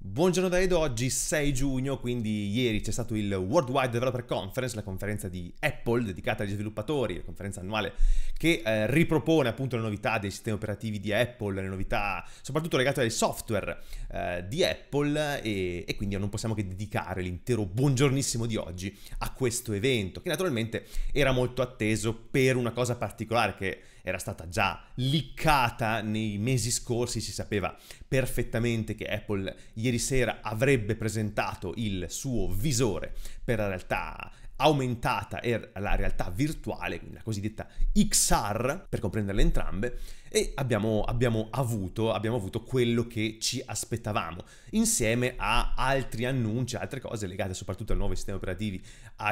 Buongiorno Dave, oggi 6 giugno, quindi ieri c'è stato il Worldwide Developer Conference, la conferenza di Apple dedicata agli sviluppatori, la conferenza annuale che eh, ripropone appunto le novità dei sistemi operativi di Apple, le novità soprattutto legate al software eh, di Apple e, e, quindi non possiamo che dedicare l'intero buongiornissimo di oggi a questo evento che naturalmente era molto atteso per una cosa particolare che era stata già liccata nei mesi scorsi, si sapeva perfettamente che Apple ieri sera avrebbe presentato il suo visore per la realtà aumentata e er, la realtà virtuale, quindi la cosiddetta XR, per comprenderle entrambe, e abbiamo, abbiamo, avuto, abbiamo avuto quello che ci aspettavamo, insieme a altri annunci, altre cose legate soprattutto al nuovo sistema operativo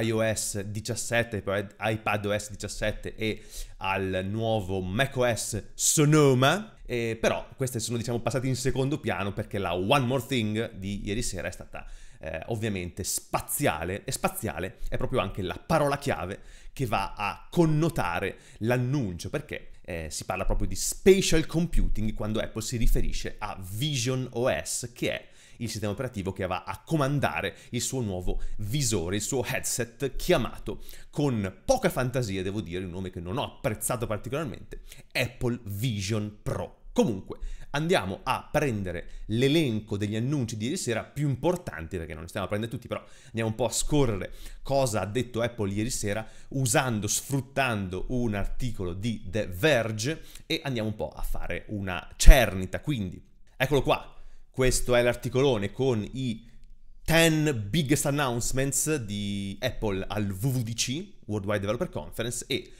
iOS 17, poi iPadOS 17 e al nuovo macOS Sonoma, eh, però queste sono diciamo passate in secondo piano perché la One More Thing di ieri sera è stata eh, ovviamente spaziale e spaziale è proprio anche la parola chiave che va a connotare l'annuncio perché eh, si parla proprio di spatial computing quando Apple si riferisce a Vision OS che è il sistema operativo che va a comandare il suo nuovo visore, il suo headset chiamato con poca fantasia, devo dire, un nome che non ho apprezzato particolarmente, Apple Vision Pro. Comunque, andiamo a prendere l'elenco degli annunci di ieri sera più importanti, perché non li stiamo a prendere tutti, però andiamo un po' a scorrere cosa ha detto Apple ieri sera usando, sfruttando un articolo di The Verge e andiamo un po' a fare una cernita. Quindi, eccolo qua, questo è l'articolone con i 10 biggest announcements di Apple al WWDC, Worldwide Developer Conference, e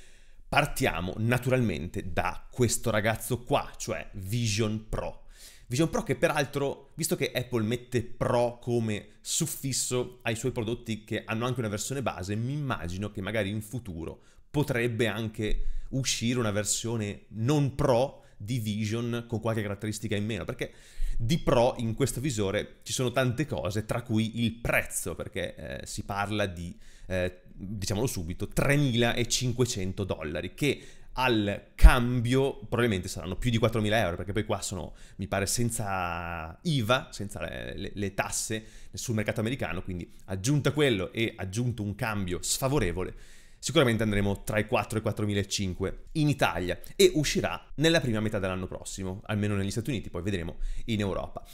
Partiamo naturalmente da questo ragazzo qua, cioè Vision Pro. Vision Pro che peraltro, visto che Apple mette Pro come suffisso ai suoi prodotti che hanno anche una versione base, mi immagino che magari in futuro potrebbe anche uscire una versione non Pro di Vision con qualche caratteristica in meno, perché di pro in questo visore ci sono tante cose, tra cui il prezzo, perché eh, si parla di, eh, diciamolo subito, 3.500 dollari, che al cambio probabilmente saranno più di 4.000 euro, perché poi qua sono, mi pare, senza IVA, senza le, le, le tasse sul mercato americano, quindi aggiunta quello e aggiunto un cambio sfavorevole, Sicuramente andremo tra i 4 e i 4.500 in Italia e uscirà nella prima metà dell'anno prossimo, almeno negli Stati Uniti, poi vedremo in Europa.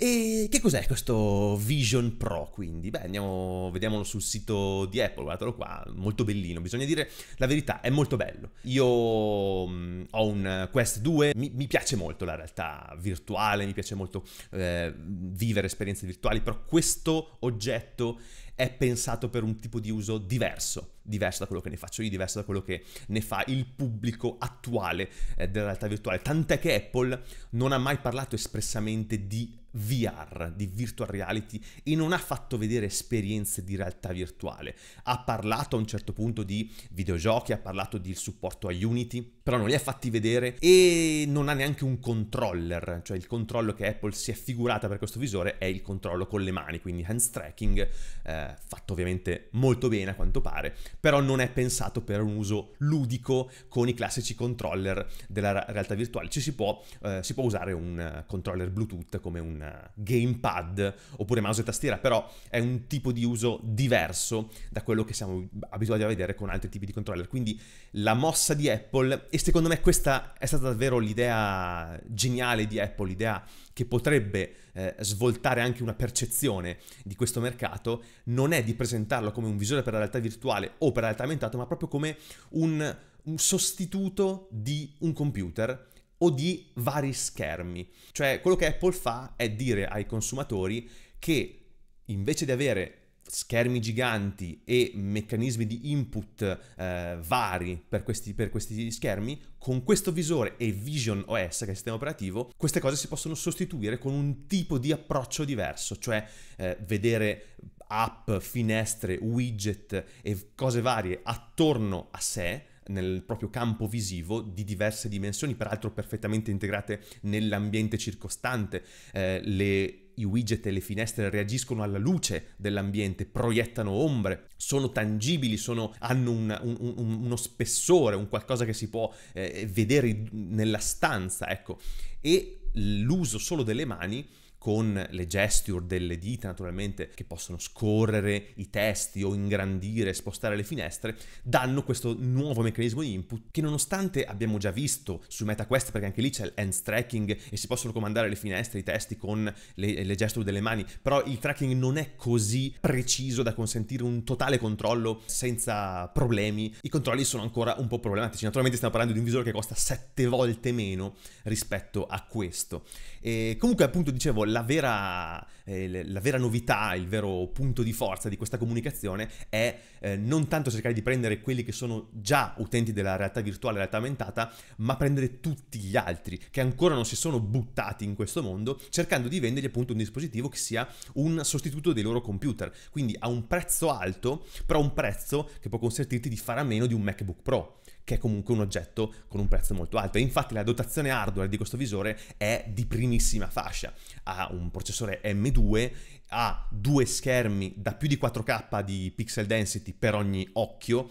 E che cos'è questo Vision Pro quindi? Beh, andiamo, vediamolo sul sito di Apple, guardatelo qua, molto bellino, bisogna dire la verità, è molto bello. Io mh, mm, ho un Quest 2, mi, mi, piace molto la realtà virtuale, mi piace molto eh, vivere esperienze virtuali, però questo oggetto è pensato per un tipo di uso diverso, diverso da quello che ne faccio io, diverso da quello che ne fa il pubblico attuale eh, della realtà virtuale. Tant'è che Apple non ha mai parlato espressamente di VR, di virtual reality e non ha fatto vedere esperienze di realtà virtuale. Ha parlato a un certo punto di videogiochi, ha parlato di supporto a Unity, però non li ha fatti vedere e non ha neanche un controller, cioè il controllo che Apple si è figurata per questo visore è il controllo con le mani, quindi hands tracking, eh, eh, fatto ovviamente molto bene a quanto pare, però non è pensato per un uso ludico con i classici controller della realtà virtuale. Ci si può, eh, si può usare un eh, controller Bluetooth come un eh, gamepad oppure mouse e tastiera, però è un tipo di uso diverso da quello che siamo abituati a vedere con altri tipi di controller. Quindi la mossa di Apple, e secondo me questa è stata davvero l'idea geniale di Apple, l'idea che potrebbe eh, svoltare anche una percezione di questo mercato, non è di presentarlo come un visore per la realtà virtuale o per la realtà aumentata, ma proprio come un, un sostituto di un computer o di vari schermi. Cioè quello che Apple fa è dire ai consumatori che invece di avere schermi giganti e meccanismi di input eh, vari per questi, per questi, schermi, con questo visore e Vision OS, che è il sistema operativo, queste cose si possono sostituire con un tipo di approccio diverso, cioè eh, vedere app, finestre, widget e cose varie attorno a sé nel proprio campo visivo di diverse dimensioni, peraltro perfettamente integrate nell'ambiente circostante. Eh, le i widget e le finestre reagiscono alla luce dell'ambiente, proiettano ombre, sono tangibili, sono, hanno un, un, un, uno spessore, un qualcosa che si può eh, vedere nella stanza, ecco. E l'uso solo delle mani con le gesture delle dita naturalmente che possono scorrere i testi o ingrandire, spostare le finestre, danno questo nuovo meccanismo di input che nonostante abbiamo già visto su MetaQuest perché anche lì c'è il l'hands tracking e si possono comandare le finestre, i testi con le, le gesture delle mani, però il tracking non è così preciso da consentire un totale controllo senza problemi. I controlli sono ancora un po' problematici, naturalmente stiamo parlando di un visore che costa 7 volte meno rispetto a questo. E comunque appunto dicevo la vera, eh, la vera, novità, il vero punto di forza di questa comunicazione è eh, non tanto cercare di prendere quelli che sono già utenti della realtà virtuale, realtà aumentata, ma prendere tutti gli altri che ancora non si sono buttati in questo mondo, cercando di vendergli appunto un dispositivo che sia un sostituto dei loro computer. Quindi a un prezzo alto, però un prezzo che può consentirti di fare a meno di un MacBook Pro che è comunque un oggetto con un prezzo molto alto. E infatti la dotazione hardware di questo visore è di primissima fascia. Ha un processore M2, ha due schermi da più di 4K di pixel density per ogni occhio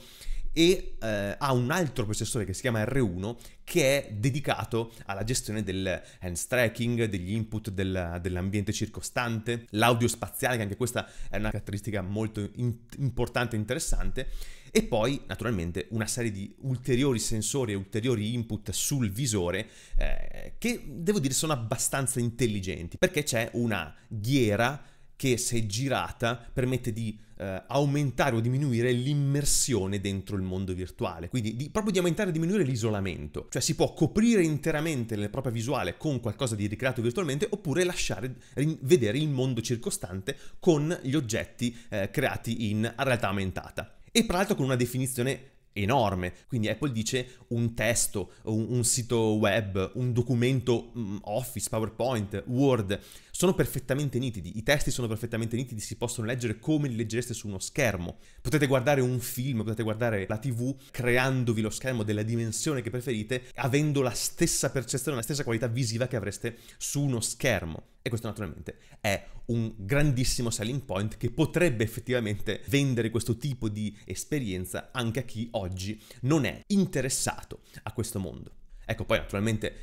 e eh, ha un altro processore che si chiama R1 che è dedicato alla gestione del hand tracking, degli input del, dell'ambiente circostante, l'audio spaziale, che anche questa è una caratteristica molto in- importante e interessante, e poi naturalmente una serie di ulteriori sensori e ulteriori input sul visore eh, che devo dire sono abbastanza intelligenti perché c'è una ghiera che se girata permette di eh, aumentare o diminuire l'immersione dentro il mondo virtuale, quindi di, proprio di aumentare o diminuire l'isolamento, cioè si può coprire interamente la propria visuale con qualcosa di ricreato virtualmente oppure lasciare vedere il mondo circostante con gli oggetti eh, creati in realtà aumentata e tra l'altro con una definizione enorme. Quindi Apple dice un testo, un, un sito web, un documento mm, Office, PowerPoint, Word sono perfettamente nitidi, i testi sono perfettamente nitidi, si possono leggere come li leggereste su uno schermo. Potete guardare un film, potete guardare la TV creandovi lo schermo della dimensione che preferite, avendo la stessa percezione, la stessa qualità visiva che avreste su uno schermo. E questo naturalmente è un grandissimo selling point che potrebbe effettivamente vendere questo tipo di esperienza anche a chi oggi non è interessato a questo mondo. Ecco, poi naturalmente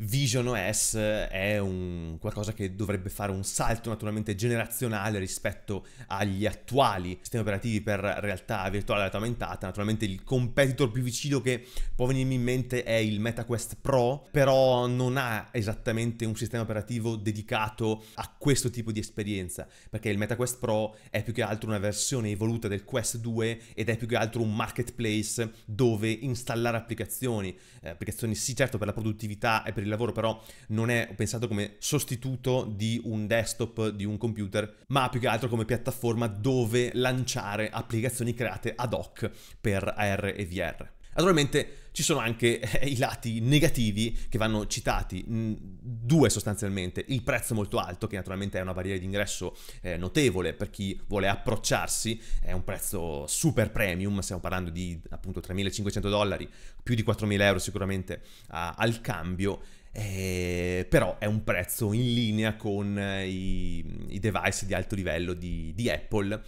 Vision OS è un qualcosa che dovrebbe fare un salto naturalmente generazionale rispetto agli attuali sistemi operativi per realtà virtuale e realtà aumentata. Naturalmente il competitor più vicino che può venirmi in mente è il MetaQuest Pro, però non ha esattamente un sistema operativo dedicato a questo tipo di esperienza, perché il MetaQuest Pro è più che altro una versione evoluta del Quest 2 ed è più che altro un marketplace dove installare applicazioni, eh, applicazioni sì certo per la produttività e per il di lavoro, però non è pensato come sostituto di un desktop, di un computer, ma più che altro come piattaforma dove lanciare applicazioni create ad hoc per AR e VR. Naturalmente ci sono anche eh, i lati negativi che vanno citati, mm, due sostanzialmente, il prezzo molto alto che naturalmente è una barriera d'ingresso eh, notevole per chi vuole approcciarsi, è un prezzo super premium, stiamo parlando di appunto 3.500 dollari, più di 4.000 euro sicuramente al cambio eh, però è un prezzo in linea con eh, i, i device di alto livello di, di Apple.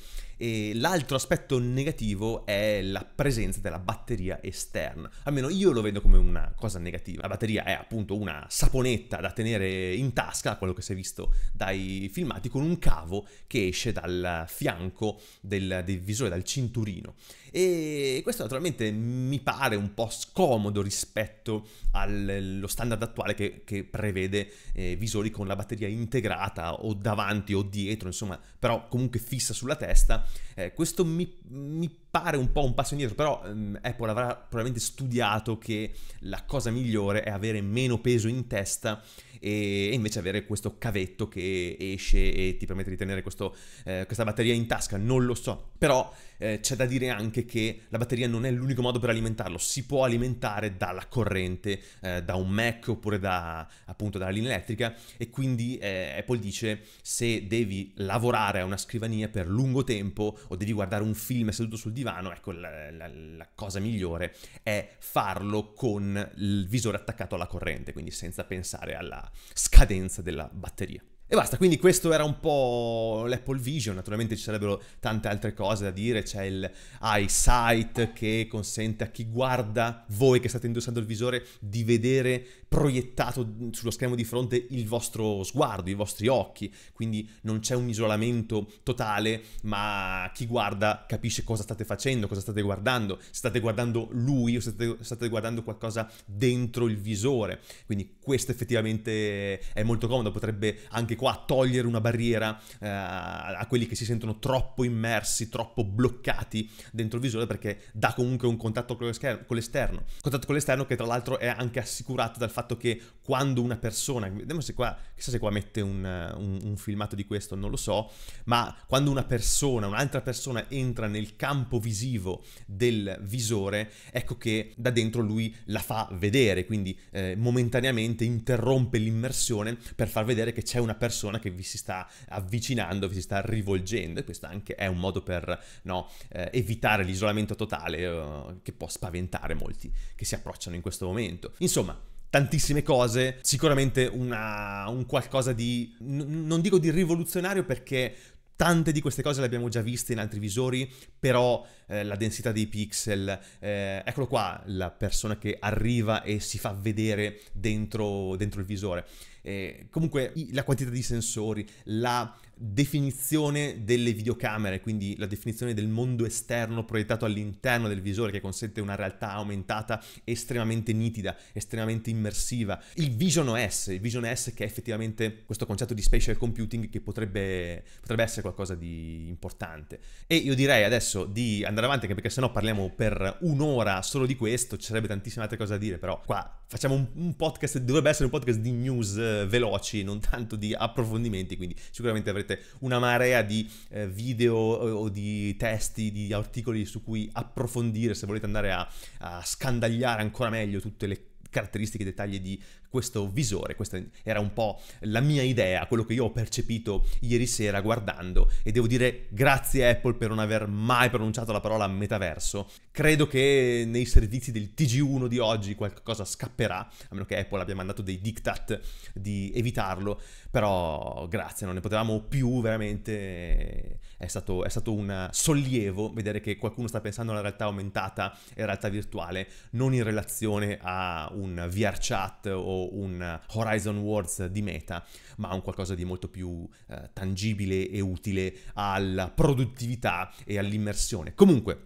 E l'altro aspetto negativo è la presenza della batteria esterna. Almeno io lo vedo come una cosa negativa. La batteria è appunto una saponetta da tenere in tasca, quello che si è visto dai filmati, con un cavo che esce dal fianco del, del visore, dal cinturino. E questo naturalmente mi pare un po' scomodo rispetto allo standard attuale che, che prevede eh, visori con la batteria integrata o davanti o dietro, insomma, però comunque fissa sulla testa. Eh, questo mi, mi pare un po' un passo indietro, però um, Apple avrà probabilmente studiato che la cosa migliore è avere meno peso in testa e, e invece avere questo cavetto che esce e ti permette di tenere questo, eh, questa batteria in tasca, non lo so, però eh, c'è da dire anche che la batteria non è l'unico modo per alimentarlo, si può alimentare dalla corrente, eh, da un Mac oppure da, appunto dalla linea elettrica e quindi eh, Apple dice se devi lavorare a una scrivania per lungo tempo o devi guardare un film seduto sul divano, ecco, la, la, la, cosa migliore è farlo con il visore attaccato alla corrente, quindi senza pensare alla scadenza della batteria. E basta, quindi questo era un po' l'Apple Vision, naturalmente ci sarebbero tante altre cose da dire, c'è il eyesight che consente a chi guarda, voi che state indossando il visore, di vedere proiettato mm, sullo schermo di fronte il vostro sguardo, i vostri occhi, quindi non c'è un isolamento totale, ma chi guarda capisce cosa state facendo, cosa state guardando, se state guardando lui o state, state guardando qualcosa dentro il visore, quindi questo effettivamente è molto comodo, potrebbe anche qua togliere una barriera eh, a quelli che si sentono troppo immersi, troppo bloccati dentro il visore perché dà comunque un contatto con l'esterno, contatto con l'esterno che tra l'altro è anche assicurato dal fatto fatto che quando una persona, vediamo se qua, chissà se qua mette un, un, un filmato di questo, non lo so, ma quando una persona, un'altra persona entra nel campo visivo del visore, ecco che da dentro lui la fa vedere, quindi eh, momentaneamente interrompe l'immersione per far vedere che c'è una persona che vi si sta avvicinando, vi si sta rivolgendo e questo anche è un modo per no, eh, evitare l'isolamento totale eh, che può spaventare molti che si approcciano in questo momento. Insomma, tantissime cose, sicuramente una, un qualcosa di, non dico di rivoluzionario perché Tante di queste cose le abbiamo già viste in altri visori, però eh, la densità dei pixel, eh, eccolo qua, la persona che arriva e si fa vedere dentro, dentro il visore. Eh, comunque la quantità di sensori, la definizione delle videocamere, quindi la definizione del mondo esterno proiettato all'interno del visore che consente una realtà aumentata estremamente nitida, estremamente immersiva. Il Vision OS, il Vision OS che è effettivamente questo concetto di spatial computing che potrebbe, potrebbe essere qualcosa di importante. E io direi adesso di andare avanti anche perché sennò parliamo per un'ora solo di questo, ci sarebbe tantissime altre cose da dire, però qua facciamo un, un podcast, dovrebbe essere un podcast di news eh, veloci, non tanto di approfondimenti, quindi sicuramente avrete troverete una marea di eh, video eh, o di testi, di articoli su cui approfondire se volete andare a, a scandagliare ancora meglio tutte le caratteristiche, e dettagli di questo visore. Questa era un po' la mia idea, quello che io ho percepito ieri sera guardando e devo dire grazie Apple per non aver mai pronunciato la parola metaverso. Credo che nei servizi del TG1 di oggi qualcosa scapperà, a meno che Apple abbia mandato dei diktat di evitarlo, però grazie, non ne potevamo più veramente, è stato, è stato un sollievo vedere che qualcuno sta pensando alla realtà aumentata e realtà virtuale, non in relazione a un VRChat o un Horizon Worlds di Meta, ma un qualcosa di molto più eh, tangibile e utile alla produttività e all'immersione. Comunque,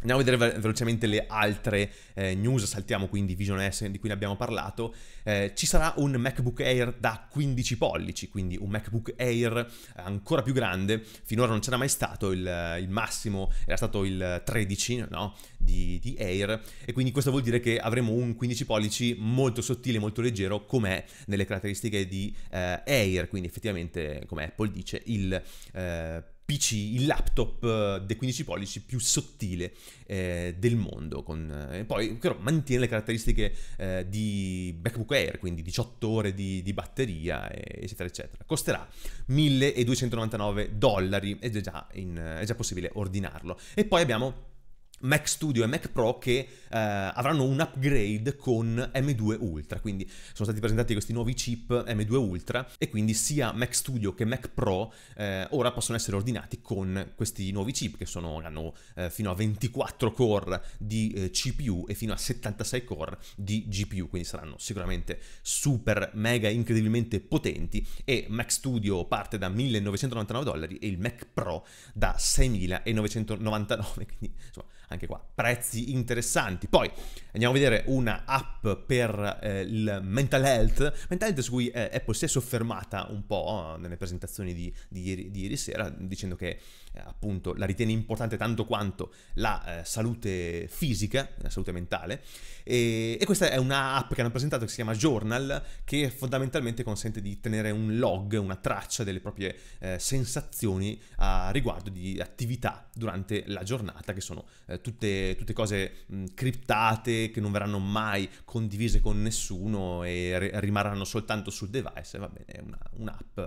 Andiamo a vedere velocemente le altre eh, news, saltiamo quindi Vision S di cui ne abbiamo parlato. Eh, ci sarà un MacBook Air da 15 pollici, quindi un MacBook Air ancora più grande. Finora non c'era mai stato il, il massimo, era stato il 13 no? di, di, Air e quindi questo vuol dire che avremo un 15 pollici molto sottile, molto leggero com'è nelle caratteristiche di eh, Air, quindi effettivamente come Apple dice il... Eh, PC, il laptop eh, dei 15 pollici più sottile eh, del mondo, con, eh, poi però mantiene le caratteristiche eh, di MacBook Air, quindi 18 ore di, di batteria, eccetera, eccetera. Costerà 1299 dollari, è già, in, è già possibile ordinarlo. E poi abbiamo Mac Studio e Mac Pro che eh, avranno un upgrade con M2 Ultra, quindi sono stati presentati questi nuovi chip M2 Ultra e quindi sia Mac Studio che Mac Pro eh, ora possono essere ordinati con questi nuovi chip che sono, hanno eh, fino a 24 core di eh, CPU e fino a 76 core di GPU, quindi saranno sicuramente super, mega, incredibilmente potenti e Mac Studio parte da 1999 dollari e il Mac Pro da 6.999, quindi insomma anche qua prezzi interessanti. Poi andiamo a vedere una app per eh, il mental health, mental health su cui eh, Apple si è soffermata un po' eh, nelle presentazioni di, di, ieri, di ieri, sera, dicendo che eh, appunto la ritiene importante tanto quanto la eh, salute fisica, la salute mentale. E, e questa è una app che hanno presentato che si chiama Journal, che fondamentalmente consente di tenere un log, una traccia delle proprie eh, sensazioni a riguardo di attività durante la giornata che sono eh, tutte, tutte, cose mh, criptate che non verranno mai condivise con nessuno e re- rimarranno soltanto sul device, va bene, è una, un'app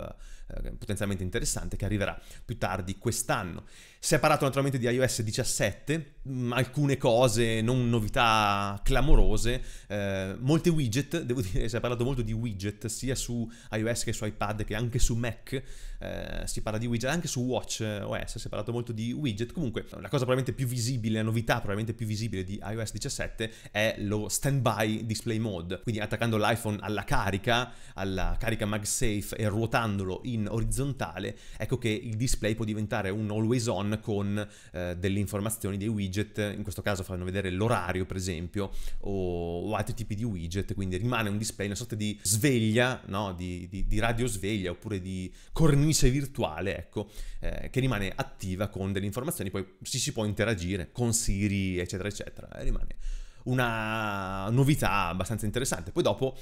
eh, potenzialmente interessante che arriverà più tardi quest'anno. Si è parlato naturalmente di iOS 17, mm, alcune cose, non novità clamorose, eh, molti widget, devo dire si è parlato molto di widget sia su iOS che su iPad che anche su Mac, eh, si parla di widget, anche su Watch eh, OS si è parlato molto di widget, comunque la cosa probabilmente più visibile, la novità probabilmente più visibile di iOS 17 è lo standby display mode, quindi attaccando l'iPhone alla carica, alla carica MagSafe e ruotandolo in in orizzontale, ecco che il display può diventare un always on con eh, delle informazioni, dei widget, in questo caso fanno vedere l'orario per esempio o, o, altri tipi di widget, quindi rimane un display, una sorta di sveglia, no? di, di, di radio sveglia oppure di cornice virtuale, ecco, eh, che rimane attiva con delle informazioni, poi ci si può interagire con Siri, eccetera, eccetera, e rimane una novità abbastanza interessante. Poi dopo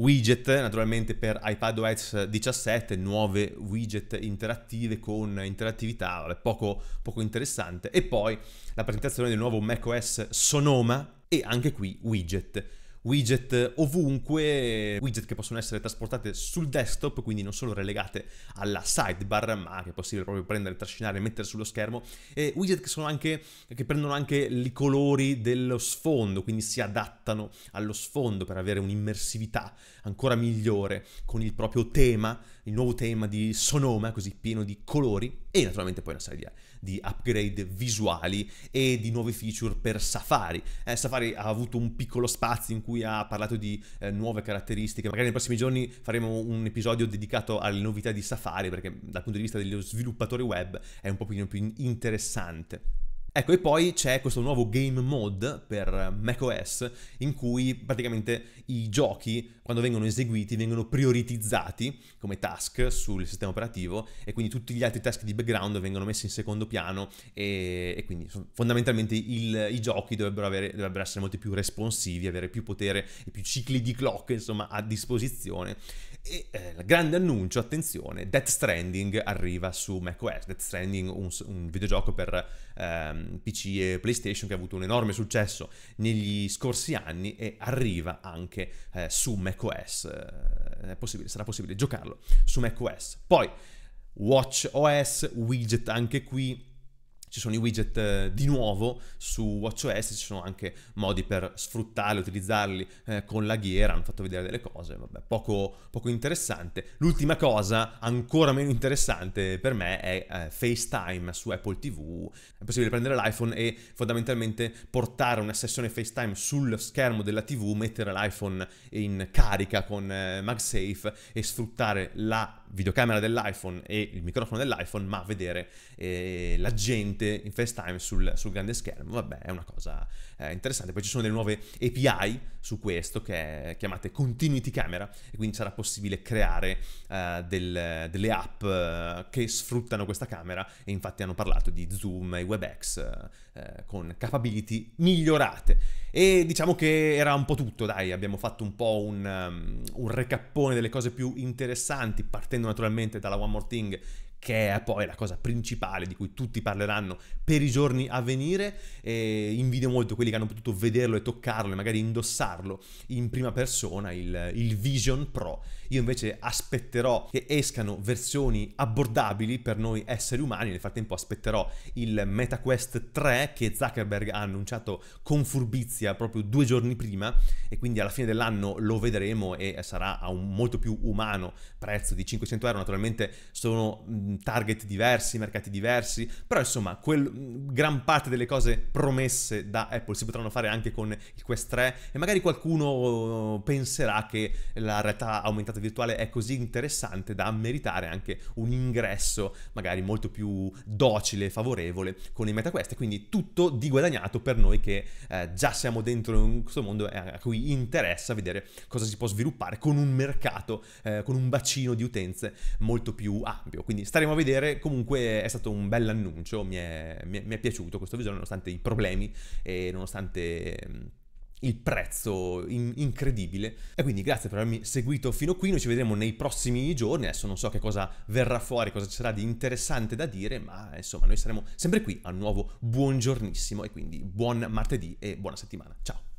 widget naturalmente per iPadOS 17, nuove widget interattive con interattività, poco, poco interessante, e poi la presentazione del nuovo macOS Sonoma e anche qui widget widget ovunque, widget che possono essere trasportate sul desktop, quindi non solo relegate alla sidebar, ma che è possibile proprio prendere, trascinare e mettere sullo schermo, e widget che, anche, che prendono anche i colori dello sfondo, quindi si adattano allo sfondo per avere un'immersività ancora migliore con il proprio tema, il nuovo tema di Sonoma, così pieno di colori, e naturalmente poi una serie di di upgrade visuali e di nuove feature per Safari. Eh, Safari ha avuto un piccolo spazio in cui cui ha parlato di eh, nuove caratteristiche. Magari nei prossimi giorni faremo un episodio dedicato alle novità di Safari, perché dal punto di vista dello sviluppatore web è un po' più interessante. Ecco, e poi c'è questo nuovo game mode per macOS in cui praticamente i giochi, quando vengono eseguiti, vengono prioritizzati come task sul sistema operativo e quindi tutti gli altri task di background vengono messi in secondo piano e, e quindi fondamentalmente il, i giochi dovrebbero, avere, dovrebbero essere molto più responsivi, avere più potere e più cicli di clock, insomma, a disposizione e eh, grande annuncio, attenzione, Death Stranding arriva su macOS. Death Stranding, un, un videogioco per ehm, PC e PlayStation che ha avuto un enorme successo negli scorsi anni e arriva anche eh, su macOS. Eh, possibile, sarà possibile giocarlo su macOS. Poi Watch OS, widget anche qui, ci sono i widget eh, di nuovo su WatchOS, ci sono anche modi per sfruttarli, utilizzarli eh, con la ghiera, hanno fatto vedere delle cose, vabbè, poco, poco interessante. L'ultima cosa, ancora meno interessante per me, è eh, FaceTime su Apple TV. È possibile prendere l'iPhone e fondamentalmente portare una sessione FaceTime sul schermo della TV, mettere l'iPhone in carica con MagSafe e sfruttare la videocamera dell'iPhone e il microfono dell'iPhone, ma vedere eh, la gente in FaceTime sul, sul, grande schermo, vabbè, è una cosa eh, interessante. Poi ci sono delle nuove API su questo che chiamate Continuity Camera e quindi sarà possibile creare eh, del, delle app eh, che sfruttano questa camera e infatti hanno parlato di Zoom e WebEx eh, eh, con capability migliorate. E diciamo che era un po' tutto, dai, abbiamo fatto un po' un, um, un recappone delle cose più interessanti partendo partendo naturalmente dalla One More Thing che è poi la cosa principale di cui tutti parleranno per i giorni a venire. E invidio molto quelli che hanno potuto vederlo e toccarlo e magari indossarlo in prima persona, il, il Vision Pro. Io invece aspetterò che escano versioni abbordabili per noi esseri umani, nel frattempo aspetterò il MetaQuest 3 che Zuckerberg ha annunciato con furbizia proprio due giorni prima e quindi alla fine dell'anno lo vedremo e sarà a un molto più umano prezzo di 500 euro. Naturalmente sono Mm, target diversi, mercati diversi, però insomma quel, mm, gran parte delle cose promesse da Apple si potranno fare anche con il Quest 3 e magari qualcuno oh, penserà che la realtà aumentata virtuale è così interessante da meritare anche un ingresso magari molto più docile e favorevole con i MetaQuest, quindi tutto di guadagnato per noi che eh, già siamo dentro in questo mondo e a cui interessa vedere cosa si può sviluppare con un mercato, eh, con un bacino di utenze molto più ampio. Quindi state staremo a vedere. Comunque è stato un bel annuncio, mi è, mi è, mi è piaciuto questo visore nonostante i problemi e nonostante mm, il prezzo in- incredibile. E quindi grazie per avermi seguito fino qui, noi ci vedremo nei prossimi giorni, adesso non so che cosa verrà fuori, cosa ci sarà di interessante da dire, ma insomma noi saremo sempre qui a nuovo buongiornissimo e quindi buon martedì e buona settimana. Ciao!